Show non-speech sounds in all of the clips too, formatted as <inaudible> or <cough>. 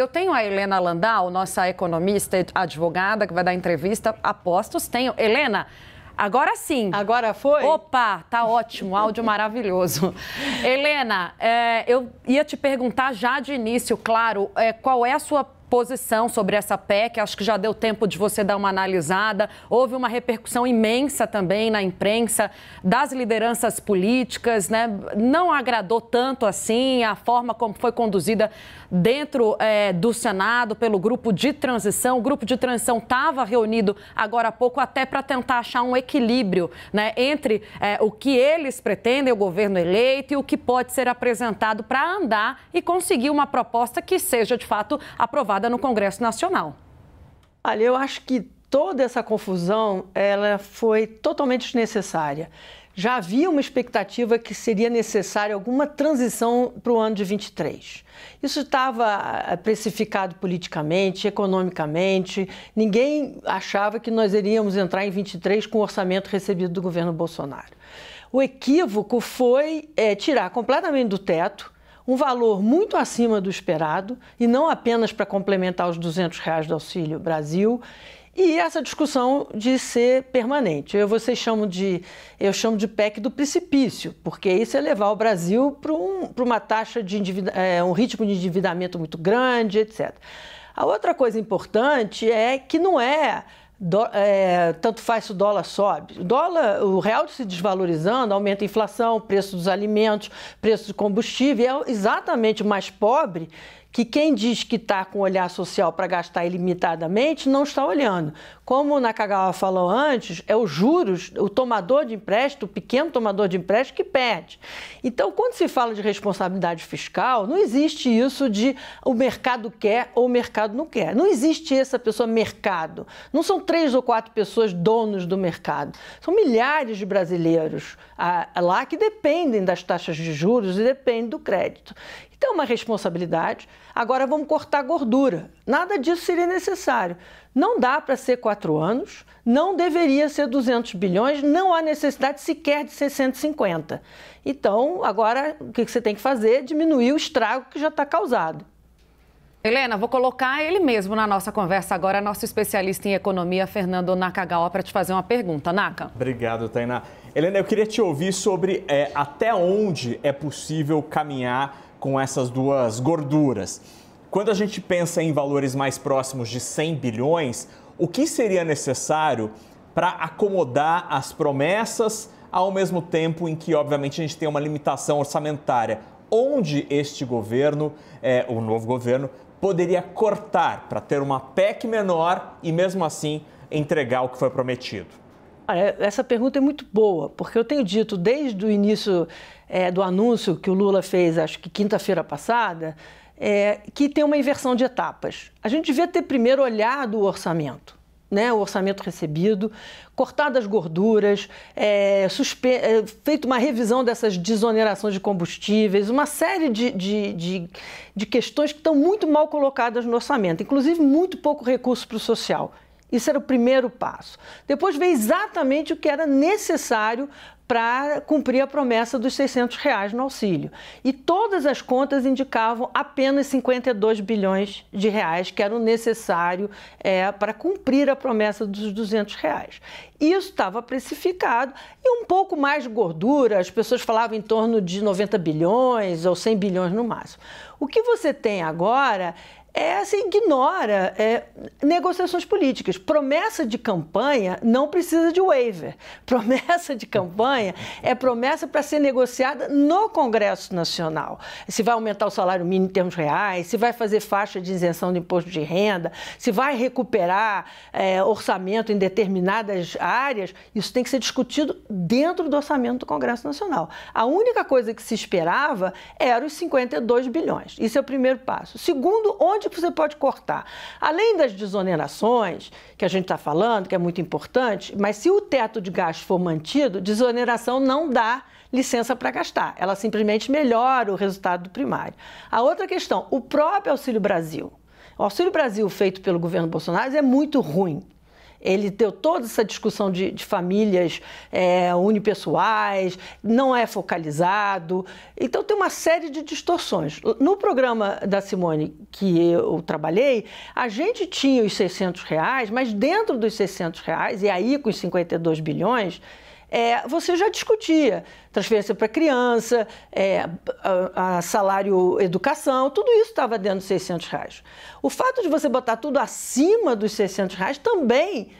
Eu tenho a Helena Landau, nossa economista e advogada, que vai dar entrevista. Apostos tenho. Helena, Agora sim. Agora foi? Opa, tá ótimo, áudio maravilhoso. <laughs> Helena, é, eu ia te perguntar já de início, claro, é, qual é a sua posição sobre essa PEC? Acho que já deu tempo de você dar uma analisada. Houve uma repercussão imensa também na imprensa das lideranças políticas, né? Não agradou tanto assim a forma como foi conduzida dentro é, do Senado pelo grupo de transição. O grupo de transição estava reunido agora há pouco até para tentar achar um equilíbrio né, entre é, o que eles pretendem, o governo eleito, e o que pode ser apresentado para andar e conseguir uma proposta que seja, de fato, aprovada no Congresso Nacional. Olha, eu acho que toda essa confusão ela foi totalmente desnecessária já havia uma expectativa que seria necessária alguma transição para o ano de 23. Isso estava ah, precificado politicamente, economicamente, ninguém achava que nós iríamos entrar em 23 com o orçamento recebido do governo Bolsonaro. O equívoco foi é, tirar completamente do teto um valor muito acima do esperado, e não apenas para complementar os 200 reais do Auxílio Brasil, e essa discussão de ser permanente. Eu, vocês chamam de, eu chamo de PEC do precipício, porque isso é levar o Brasil para um, uma taxa de é, um ritmo de endividamento muito grande, etc. A outra coisa importante é que não é, do, é tanto faz se o dólar sobe. O dólar, o real se desvalorizando, aumenta a inflação, preço dos alimentos, preço do combustível, é exatamente o mais pobre que quem diz que está com olhar social para gastar ilimitadamente não está olhando. Como o Nakagawa falou antes, é os juros, o tomador de empréstimo, o pequeno tomador de empréstimo que perde. Então, quando se fala de responsabilidade fiscal, não existe isso de o mercado quer ou o mercado não quer. Não existe essa pessoa mercado. Não são três ou quatro pessoas donos do mercado. São milhares de brasileiros ah, lá que dependem das taxas de juros e dependem do crédito. Então, uma responsabilidade. Agora vamos cortar gordura. Nada disso seria necessário. Não dá para ser quatro anos, não deveria ser 200 bilhões, não há necessidade sequer de ser 150. Então, agora o que você tem que fazer? Diminuir o estrago que já está causado. Helena, vou colocar ele mesmo na nossa conversa agora, nosso especialista em economia, Fernando Nakagawa, para te fazer uma pergunta. Naka. Obrigado, Tainá. Helena, eu queria te ouvir sobre é, até onde é possível caminhar com essas duas gorduras. Quando a gente pensa em valores mais próximos de 100 bilhões, o que seria necessário para acomodar as promessas, ao mesmo tempo em que, obviamente, a gente tem uma limitação orçamentária? Onde este governo, é, o novo governo, poderia cortar para ter uma PEC menor e, mesmo assim, entregar o que foi prometido? Olha, essa pergunta é muito boa, porque eu tenho dito desde o início é, do anúncio que o Lula fez, acho que quinta-feira passada, é, que tem uma inversão de etapas. A gente devia ter primeiro olhado o orçamento. Né, o orçamento recebido, cortado as gorduras, é, é, feito uma revisão dessas desonerações de combustíveis, uma série de, de, de, de questões que estão muito mal colocadas no orçamento, inclusive muito pouco recurso para o social. Isso era o primeiro passo. Depois veio exatamente o que era necessário para cumprir a promessa dos 600 reais no auxílio. E todas as contas indicavam apenas 52 bilhões de reais, que eram necessário é, para cumprir a promessa dos 200 reais. Isso estava precificado e um pouco mais de gordura, as pessoas falavam em torno de 90 bilhões ou 100 bilhões no máximo. O que você tem agora é, assim ignora é, negociações políticas. Promessa de campanha não precisa de waiver. <laughs> Promessa de campanha é promessa para ser negociada no Congresso Nacional. Se vai aumentar o salário mínimo em termos reais, se vai fazer faixa de isenção do imposto de renda, se vai recuperar é, orçamento em determinadas áreas, isso tem que ser discutido dentro do orçamento do Congresso Nacional. A única coisa que se esperava era os 52 bilhões. Isso é o primeiro passo. Segundo, onde onde você pode cortar? Além das desonerações, que a gente está falando, que é muito importante, mas se o teto de gasto for mantido, desoneração não dá licença para gastar. Ela simplesmente melhora o resultado do primário. A outra questão, o próprio Auxílio Brasil. O Auxílio Brasil feito pelo governo Bolsonaro é muito ruim. Ele deu toda essa discussão de, de famílias é, unipessoais, não é focalizado. Então, tem uma série de distorções. No programa da Simone que eu trabalhei, a gente tinha os 600 reais, mas dentro dos 600 reais, e aí com os 52 bilhões, é, você já discutia transferência para criança, é, a, a salário educação, tudo isso estava dentro dos 600 reais. O fato de você botar tudo acima dos 600 reais também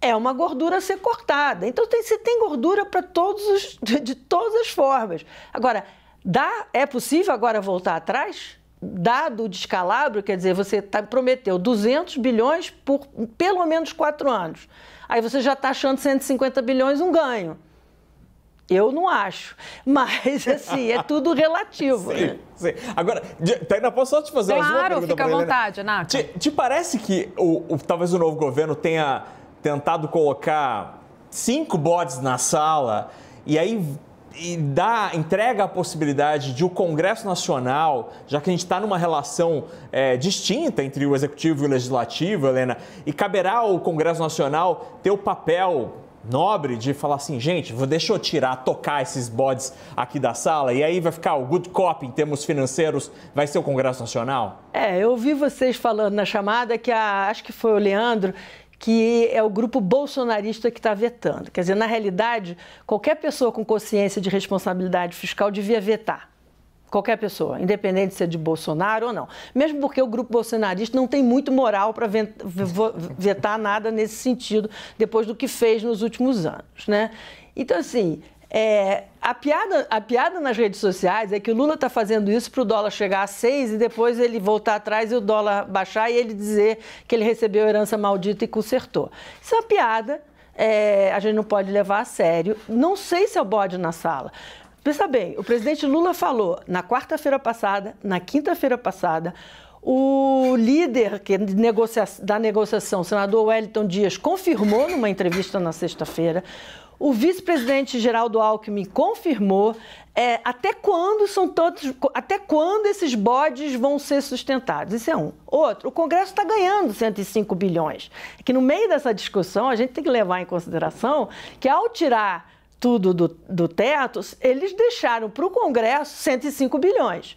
é uma gordura a ser cortada. Então tem, você tem gordura para todos os, <laughs> de, de todas as formas. Agora, dá, é possível agora voltar atrás? dado o descalabro, quer dizer, você tá, prometeu 200 bilhões por pelo menos quatro anos. Aí você já está achando 150 bilhões um ganho. Eu não acho. Mas, <laughs> assim, é tudo relativo. sim, né? sim. Agora, Taina, tá, posso só te fazer claro, uma pergunta? Claro, fica à vontade, Nath. Te, te, parece que o, o, talvez o novo governo tenha tentado colocar cinco bodes na sala e aí e dá, entrega a possibilidade de o Congresso Nacional, já que a gente está numa relação é, distinta entre o Executivo e o Legislativo, Helena, e caberá ao Congresso Nacional ter o papel nobre de falar assim, gente, deixa eu tirar, tocar esses bodes aqui da sala e aí vai ficar o good cop em termos financeiros, vai ser o Congresso Nacional? É, eu ouvi vocês falando na chamada que a, acho que foi o Leandro, que é o grupo bolsonarista que está vetando. Quer dizer, na realidade, qualquer pessoa com consciência de responsabilidade fiscal devia vetar. Qualquer pessoa, independente se é de Bolsonaro ou não. Mesmo porque o grupo bolsonarista não tem muito moral para vetar nada nesse sentido, depois do que fez nos últimos anos. Né? Então, assim, é, a, piada, a piada nas redes sociais é que o Lula está fazendo isso para o dólar chegar a 6 e depois ele voltar atrás e o dólar baixar e ele dizer que ele recebeu herança maldita e consertou. Isso é uma piada, é, a gente não pode levar a sério. Não sei se é o bode na sala. Pensa bem, o presidente Lula falou na quarta-feira passada, na quinta-feira passada, o líder que negocia da negociação, o senador Wellington Dias, confirmou numa entrevista na sexta-feira. O vice-presidente Geraldo Alckmin confirmou é, até quando são todos, até quando esses bodes vão ser sustentados? Isso é um. Outro, o Congresso está ganhando 105 bilhões. É que no meio dessa discussão a gente tem que levar em consideração que ao tirar tudo do, do teto, eles deixaram para o Congresso 105 bilhões.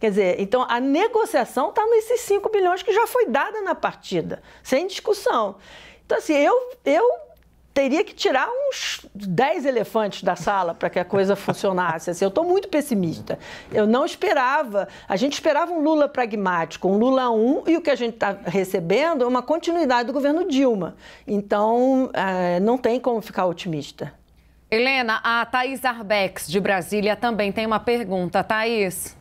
Quer dizer, então a negociação está nesses 5 bilhões que já foi dada na partida, sem discussão. Então, assim, eu, eu teria que tirar uns 10 elefantes da sala para que a coisa funcionasse. Assim, eu estou muito pessimista. Eu não esperava. A gente esperava um Lula pragmático, um Lula 1, e o que a gente está recebendo é uma continuidade do governo Dilma. Então, é, não tem como ficar otimista. Helena, a Thaís Arbex, de Brasília, também tem uma pergunta. Thaís,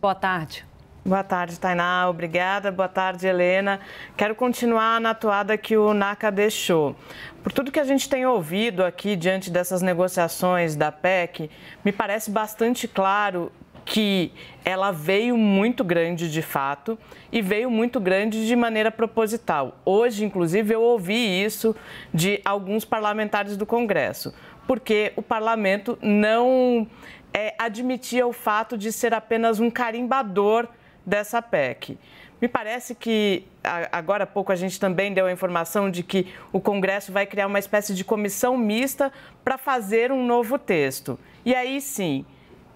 boa tarde. Boa tarde, Tainá. Obrigada. Boa tarde, Helena. Quero continuar na toada que o NACA deixou. Por tudo que a gente tem ouvido aqui diante dessas negociações da PEC, me parece bastante claro que ela veio muito grande de fato e veio muito grande de maneira proposital. Hoje, inclusive, eu ouvi isso de alguns parlamentares do Congresso, porque o parlamento não é, admitia o fato de ser apenas um carimbador dessa PEC. Me parece que agora há pouco a gente também deu a informação de que o Congresso vai criar uma espécie de comissão mista para fazer um novo texto. E aí sim,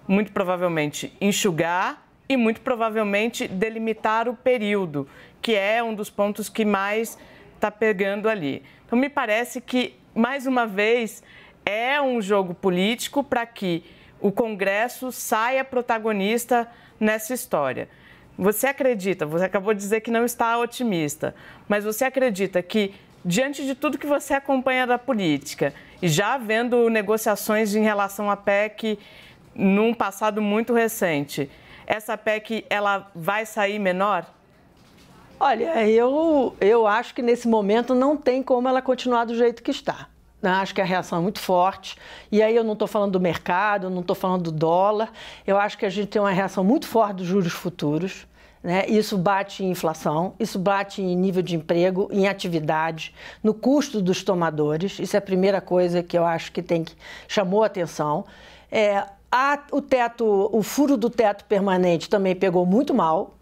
muito provavelmente enxugar e muito provavelmente delimitar o período, que é um dos pontos que mais está pegando ali. Então me parece que mais uma vez é um jogo político para que o Congresso saia protagonista nessa história. Você acredita, você acabou de dizer que não está otimista, mas você acredita que, diante de tudo que você acompanha da política, e já havendo negociações em relação à PEC num passado muito recente, essa PEC ela vai sair menor? Olha, eu, eu acho que nesse momento não tem como ela continuar do jeito que está. Né? Acho que a reação é muito forte. E aí eu não estou falando do mercado, eu não estou falando do dólar. Eu acho que a gente tem uma reação muito forte dos juros futuros. Né? Isso bate em inflação, isso bate em nível de emprego, em atividade, no custo dos tomadores. Isso é a primeira coisa que eu acho que tem que chamou a atenção. É, a, o teto, o furo do teto permanente também pegou muito mal,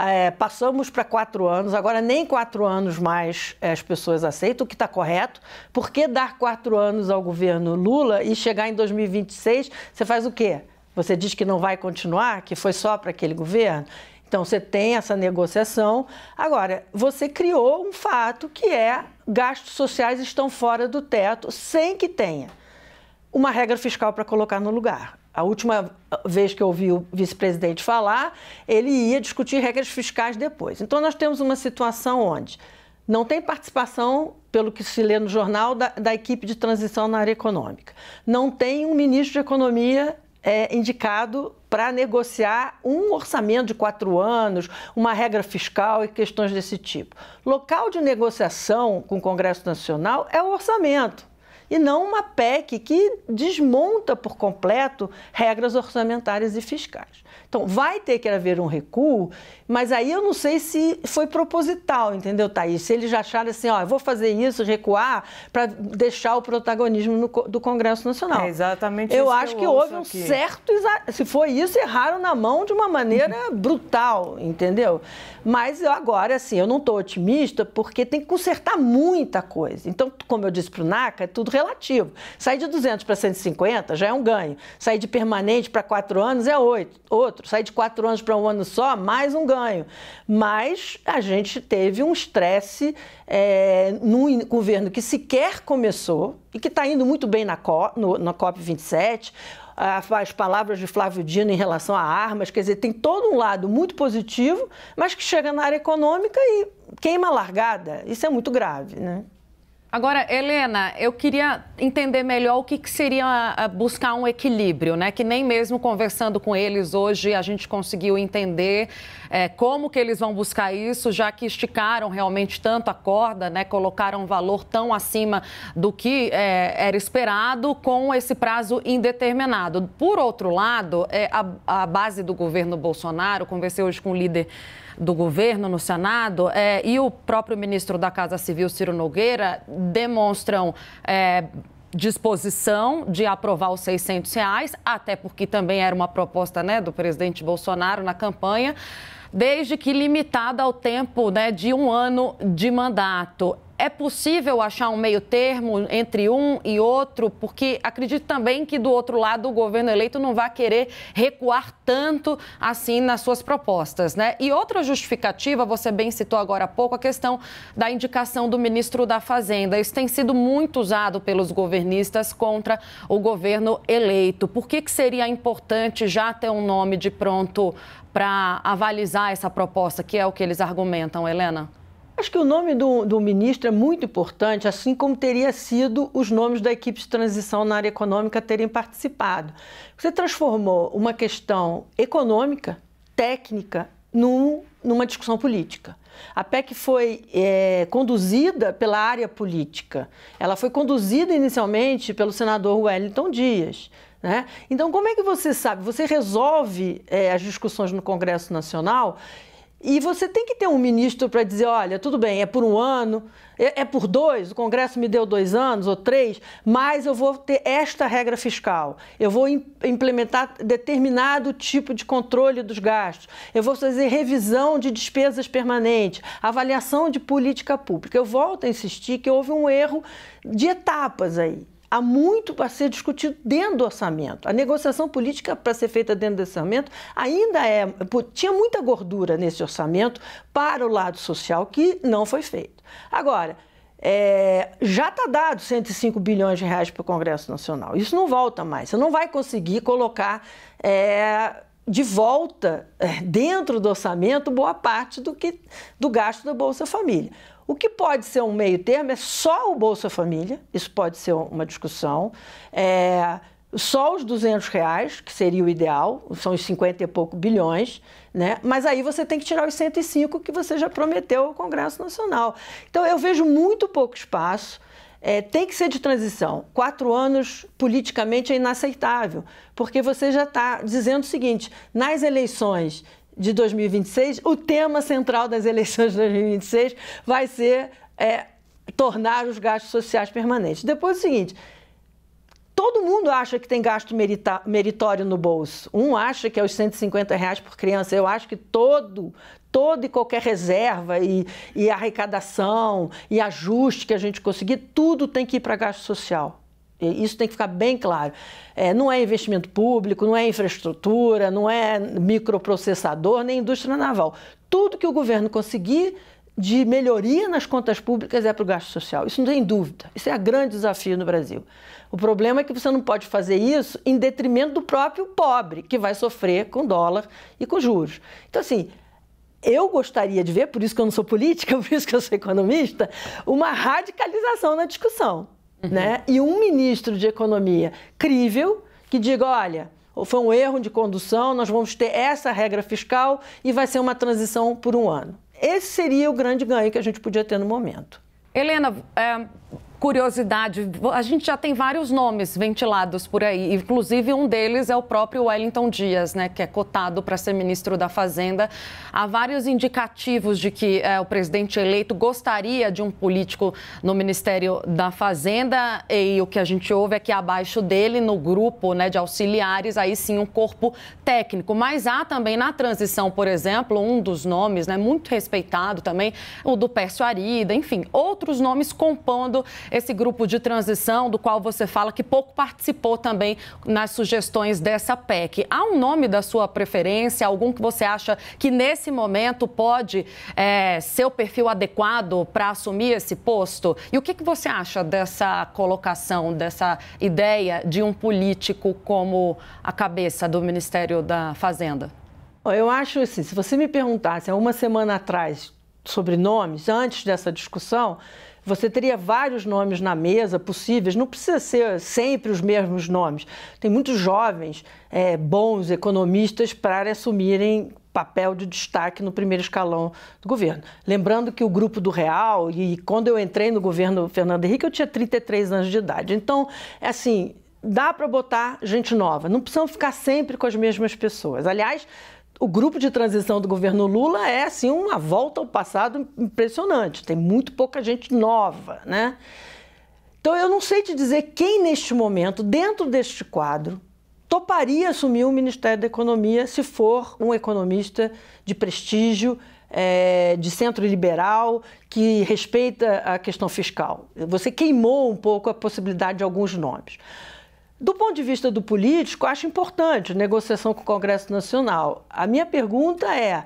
é, passamos para quatro anos, agora nem quatro anos mais é, as pessoas aceitam, o que está correto. Por que dar quatro anos ao governo Lula e chegar em 2026, você faz o quê? Você diz que não vai continuar, que foi só para aquele governo? Então você tem essa negociação. Agora, você criou um fato que é gastos sociais estão fora do teto sem que tenha uma regra fiscal para colocar no lugar. A última vez que eu ouvi o vice-presidente falar, ele ia discutir regras fiscais depois. Então, nós temos uma situação onde não tem participação, pelo que se lê no jornal, da, da equipe de transição na área econômica. Não tem um ministro de Economia é, indicado para negociar um orçamento de quatro anos, uma regra fiscal e questões desse tipo. Local de negociação com o Congresso Nacional é o orçamento e não uma PEC que desmonta por completo regras orçamentárias e fiscais. Então, vai ter que haver um recuo, mas aí eu não sei se foi proposital, entendeu, Thaís? Se eles acharam assim, ó, vou fazer isso, recuar, para deixar o protagonismo no, do Congresso Nacional. É exatamente eu isso. Acho que eu acho que houve aqui. um certo. Se foi isso, erraram na mão de uma maneira brutal, entendeu? Mas eu agora, assim, eu não estou otimista porque tem que consertar muita coisa. Então, como eu disse para o NACA, é tudo relativo. Sair de 200 para 150 já é um ganho. Sair de permanente para quatro anos é oito, outro. Sair de quatro anos para um ano só, mais um ganho. Mas a gente teve um estresse é, num governo que sequer começou e que está indo muito bem na, cop no, na COP27 as palavras de Flávio Dino em relação a armas, quer dizer, tem todo um lado muito positivo, mas que chega na área econômica e queima largada. Isso é muito grave, né? Agora, Helena, eu queria entender melhor o que, que seria ah, buscar um equilíbrio, né? Que nem mesmo conversando com eles hoje a gente conseguiu entender é, como que eles vão buscar isso, já que esticaram realmente tanto a corda, né? Colocaram um valor tão acima do que é, era esperado com esse prazo indeterminado. Por outro lado, é, a, a base do governo Bolsonaro, conversei hoje com o líder do governo no Senado é, e o próprio ministro da Casa Civil, Ciro Nogueira, demonstram. É, disposição de aprovar os 600 reais, até porque também era uma proposta né, do presidente Bolsonaro na campanha, desde que limitada ao tempo né, de um ano de mandato. É possível achar um meio termo entre um e outro? Porque acredito também que do outro lado o governo eleito não vai querer recuar tanto assim nas suas propostas, né? E outra justificativa, você bem citou agora há pouco, a questão da indicação do ministro da Fazenda. Isso tem sido muito usado pelos governistas contra o governo eleito. Por que, que seria importante já ter um nome de pronto para avalizar essa proposta, que é o que eles argumentam, Helena? Acho que o nome do, do, ministro é muito importante, assim como teria sido os nomes da equipe de transição na área econômica terem participado. Você transformou uma questão econômica, técnica, num, numa discussão política. A PEC foi é, conduzida pela área política. Ela foi conduzida inicialmente pelo senador Wellington Dias. Né? Então, como é que você sabe? Você resolve é, as discussões no Congresso Nacional e você tem que ter um ministro para dizer: olha, tudo bem, é por um ano, é, é, por dois, o Congresso me deu dois anos ou três, mas eu vou ter esta regra fiscal, eu vou implementar determinado tipo de controle dos gastos, eu vou fazer revisão de despesas permanentes, avaliação de política pública. Eu volto a insistir que houve um erro de etapas aí há muito para ser discutido dentro do orçamento. A negociação política para ser feita dentro do orçamento ainda é. tinha muita gordura nesse orçamento para o lado social que não foi feito. Agora, é, já está dado 105 bilhões de reais para o Congresso Nacional. Isso não volta mais. Você não vai conseguir colocar é, de volta é, dentro do orçamento boa parte do, que, do gasto da Bolsa Família. O que pode ser um meio termo é só o Bolsa Família, isso pode ser uma discussão. É, só os 200 reais, que seria o ideal, são os 50 e pouco bilhões, né? mas aí você tem que tirar os 105 que você já prometeu ao Congresso Nacional. Então eu vejo muito pouco espaço. É, tem que ser de transição. Quatro anos politicamente é inaceitável, porque você já está dizendo o seguinte: nas eleições de 2026, o tema central das eleições de 2026 vai ser é, tornar os gastos sociais permanentes. Depois é o seguinte. Todo mundo acha que tem gasto meritório no bolso. Um acha que é os 150 reais por criança. Eu acho que todo, toda e qualquer reserva e, e arrecadação e ajuste que a gente conseguir, tudo tem que ir para gasto social. Isso tem que ficar bem claro. É, não é investimento público, não é infraestrutura, não é microprocessador, nem indústria naval. Tudo que o governo conseguir de melhoria nas contas públicas é para o gasto social. Isso não tem dúvida. Isso é um grande desafio no Brasil. O problema é que você não pode fazer isso em detrimento do próprio pobre, que vai sofrer com dólar e com juros. Então, assim, eu gostaria de ver, por isso que eu não sou política, <laughs> por isso que eu sou economista, uma radicalização na discussão uhum. né? E um ministro de economia crível que diga, olha, foi um erro de condução, nós vamos ter essa regra fiscal e vai ser uma transição por um ano. Esse seria o grande ganho que a gente podia ter no momento. Helena, é, curiosidade, a gente já tem vários nomes ventilados por aí, inclusive um deles é o próprio Wellington Dias, né, que é cotado para ser ministro da Fazenda. Há vários indicativos de que é, o presidente eleito gostaria de um político no Ministério da Fazenda e o que a gente ouve é que abaixo dele, no grupo né, de auxiliares, aí sim um corpo técnico. Mas há também na transição, por exemplo, um dos nomes né, muito respeitado também, o do Pércio Arida, enfim, outros nomes compondo esse grupo de transição do qual você fala que pouco participou também nas sugestões dessa PEC. Há um nome da sua preferência, algum que você acha que nesse momento pode é, ser o perfil adequado para assumir esse posto? E o que, que você acha dessa colocação, dessa ideia de um político como a cabeça do Ministério da Fazenda? Eu acho assim, se você me perguntasse há uma semana atrás sobre nomes, antes dessa discussão, você teria vários nomes na mesa possíveis, não precisa ser sempre os mesmos nomes. Tem muitos jovens é, bons economistas para assumirem papel de destaque no primeiro escalão do governo. Lembrando que o grupo do Real, e quando eu entrei no governo Fernando Henrique, eu tinha 33 anos de idade. Então, é assim, dá para botar gente nova, não precisam ficar sempre com as mesmas pessoas. Aliás, o grupo de transição do governo Lula é assim uma volta ao passado impressionante. Tem muito pouca gente nova, né? Então eu não sei te dizer quem neste momento, dentro deste quadro, toparia assumir o Ministério da Economia se for um economista de prestígio, é, de centro liberal, que respeita a questão fiscal. Você queimou um pouco a possibilidade de alguns nomes. Do ponto de vista do político, acho importante negociação com o Congresso Nacional. A minha pergunta é: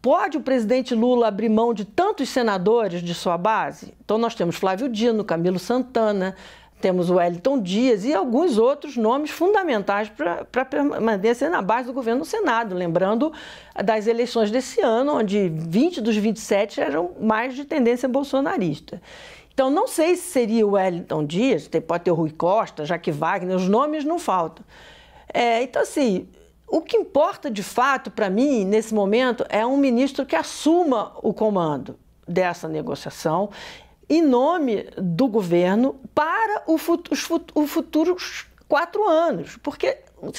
pode o presidente Lula abrir mão de tantos senadores de sua base? Então, nós temos Flávio Dino, Camilo Santana, temos o Wellington Dias e alguns outros nomes fundamentais para permanecer na base do governo no Senado. Lembrando das eleições desse ano, onde 20 dos 27 eram mais de tendência bolsonarista. Então, não sei se seria o Wellington Dias, pode ter o Rui Costa, Jaque Wagner, os nomes não faltam. É, então, assim, o que importa de fato para mim, nesse momento, é um ministro que assuma o comando dessa negociação em nome do governo para os futuros quatro anos, porque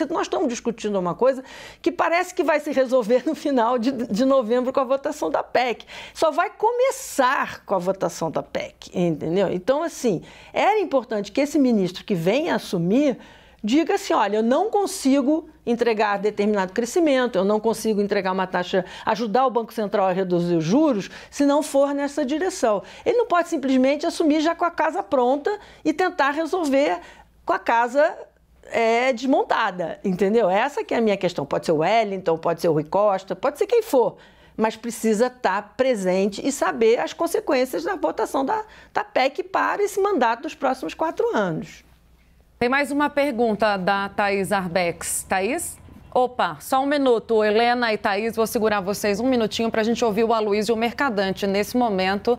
nós estamos discutindo uma coisa que parece que vai se resolver no final de, de novembro com a votação da PEC. Só vai começar com a votação da PEC, entendeu? Então, assim, era importante que esse ministro que vem assumir diga assim: olha, eu não consigo entregar determinado crescimento, eu não consigo entregar uma taxa, ajudar o Banco Central a reduzir os juros, se não for nessa direção. Ele não pode simplesmente assumir já com a casa pronta e tentar resolver com a casa é, desmontada, entendeu? É essa que é a minha questão. Pode ser o Wellington, pode ser o Rui Costa, pode ser quem for, mas precisa estar tá presente e saber as consequências da votação da, da PEC para esse mandato dos próximos quatro anos. Tem mais uma pergunta da Thaís Arbex. Thaís? Opa, só um minuto. Helena e Thaís, vou segurar vocês um minutinho para a gente ouvir o Aloysio Mercadante nesse momento.